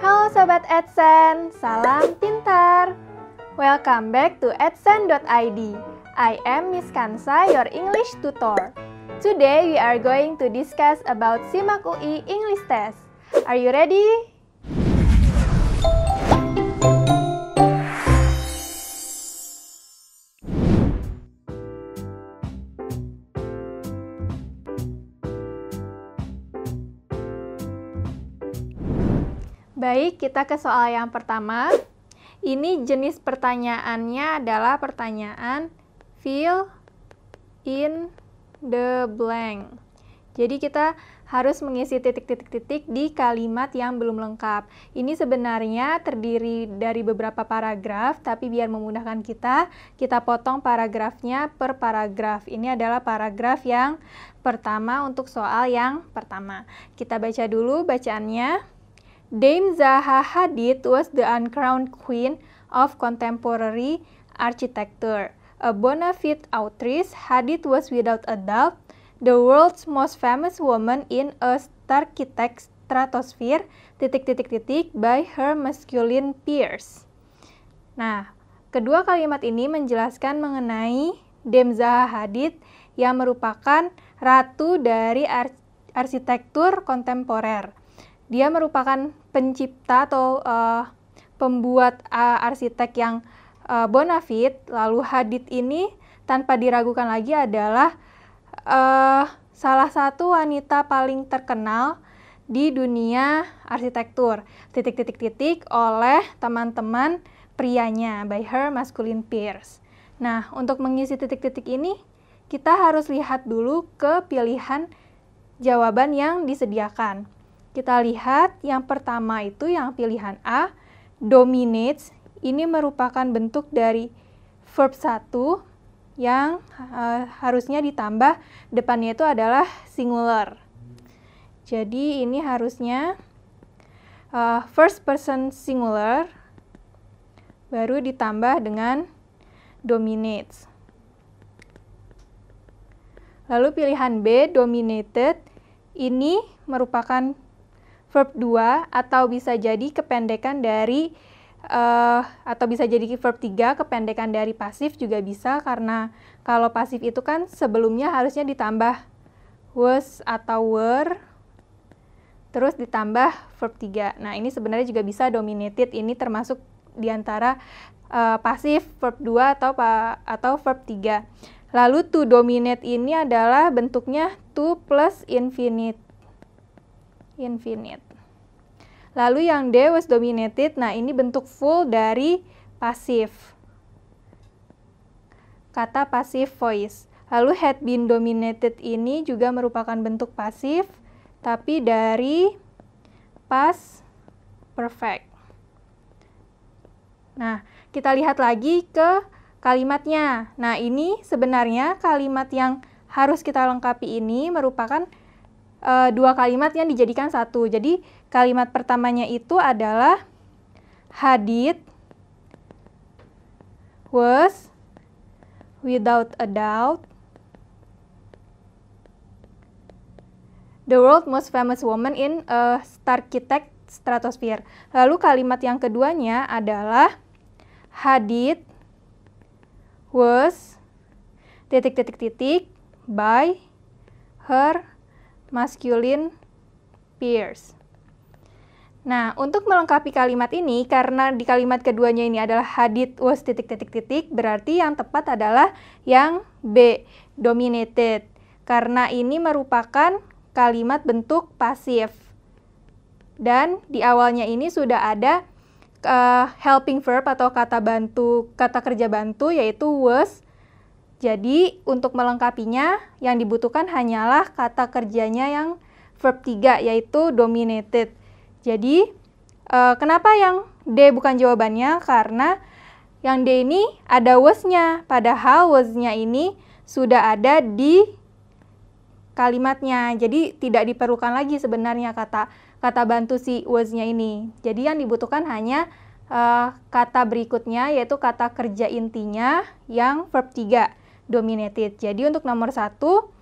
Halo Sobat AdSense, salam pintar! Welcome back to AdSense.id. I am Miss Kansa, your English tutor. Today we are going to discuss about SIMAK UI English Test. Are you ready? Baik, kita ke soal yang pertama. Ini jenis pertanyaannya adalah pertanyaan fill in the blank. Jadi kita harus mengisi titik-titik-titik di kalimat yang belum lengkap. Ini sebenarnya terdiri dari beberapa paragraf, tapi biar memudahkan kita, kita potong paragrafnya per paragraf. Ini adalah paragraf yang pertama untuk soal yang pertama. Kita baca dulu bacaannya. Dame Zaha Hadid was the uncrowned queen of contemporary architecture. A bona fide authoress, Hadid was without a doubt the world's most famous woman in a architect stratosphere titik titik titik by her masculine peers. Nah, kedua kalimat ini menjelaskan mengenai Dame Zaha Hadid yang merupakan ratu dari ar arsitektur kontemporer dia merupakan pencipta atau uh, pembuat uh, arsitek yang uh, eh, bonafit. Lalu Hadid ini tanpa diragukan lagi adalah uh, salah satu wanita paling terkenal di dunia arsitektur. Titik-titik-titik oleh teman-teman prianya by her masculine peers. Nah, untuk mengisi titik-titik ini kita harus lihat dulu ke pilihan jawaban yang disediakan. Kita lihat yang pertama itu yang pilihan A, dominates. Ini merupakan bentuk dari verb 1 yang uh, harusnya ditambah depannya itu adalah singular. Jadi ini harusnya uh, first person singular baru ditambah dengan dominates. Lalu pilihan B, dominated, ini merupakan verb 2 atau bisa jadi kependekan dari uh, atau bisa jadi verb 3 kependekan dari pasif juga bisa karena kalau pasif itu kan sebelumnya harusnya ditambah was atau were terus ditambah verb 3. Nah, ini sebenarnya juga bisa dominated. Ini termasuk di antara uh, pasif verb 2 atau pa, atau verb 3. Lalu to dominate ini adalah bentuknya to plus infinite infinite. Lalu yang D was dominated, nah ini bentuk full dari pasif. Kata pasif voice. Lalu had been dominated ini juga merupakan bentuk pasif, tapi dari past perfect. Nah, kita lihat lagi ke kalimatnya. Nah, ini sebenarnya kalimat yang harus kita lengkapi ini merupakan uh, dua kalimat yang dijadikan satu. Jadi kalimat pertamanya itu adalah Hadid was without a doubt the world most famous woman in a architect stratosphere. Lalu kalimat yang keduanya adalah Hadid was titik-titik-titik by her masculine peers. Nah, untuk melengkapi kalimat ini, karena di kalimat keduanya ini adalah hadit was titik titik titik, berarti yang tepat adalah yang B, dominated. Karena ini merupakan kalimat bentuk pasif. Dan di awalnya ini sudah ada uh, helping verb atau kata bantu, kata kerja bantu yaitu was jadi, untuk melengkapinya, yang dibutuhkan hanyalah kata kerjanya yang verb 3, yaitu dominated. Jadi, e, kenapa yang D bukan jawabannya? Karena yang D ini ada was-nya, padahal was-nya ini sudah ada di kalimatnya. Jadi, tidak diperlukan lagi sebenarnya kata kata bantu si was-nya ini. Jadi, yang dibutuhkan hanya e, kata berikutnya, yaitu kata kerja intinya yang verb 3 dominated. Jadi untuk nomor satu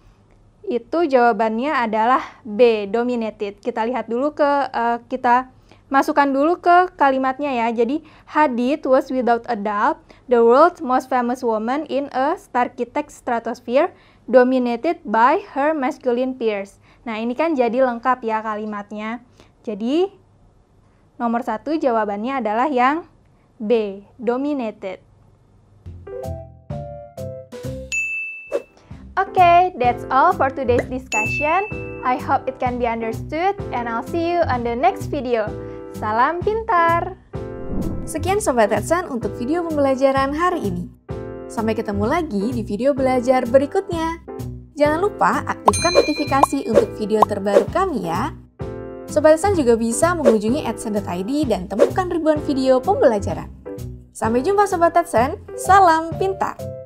itu jawabannya adalah B, dominated. Kita lihat dulu ke, uh, kita masukkan dulu ke kalimatnya ya. Jadi, Hadid was without a doubt the world's most famous woman in a starchitect stratosphere dominated by her masculine peers. Nah, ini kan jadi lengkap ya kalimatnya. Jadi, nomor satu jawabannya adalah yang B, dominated. Okay, that's all for today's discussion. I hope it can be understood and I'll see you on the next video. Salam pintar! Sekian Sobat Edson untuk video pembelajaran hari ini. Sampai ketemu lagi di video belajar berikutnya. Jangan lupa aktifkan notifikasi untuk video terbaru kami ya. Sobat Edson juga bisa mengunjungi edson.id dan temukan ribuan video pembelajaran. Sampai jumpa Sobat Edson, salam pintar!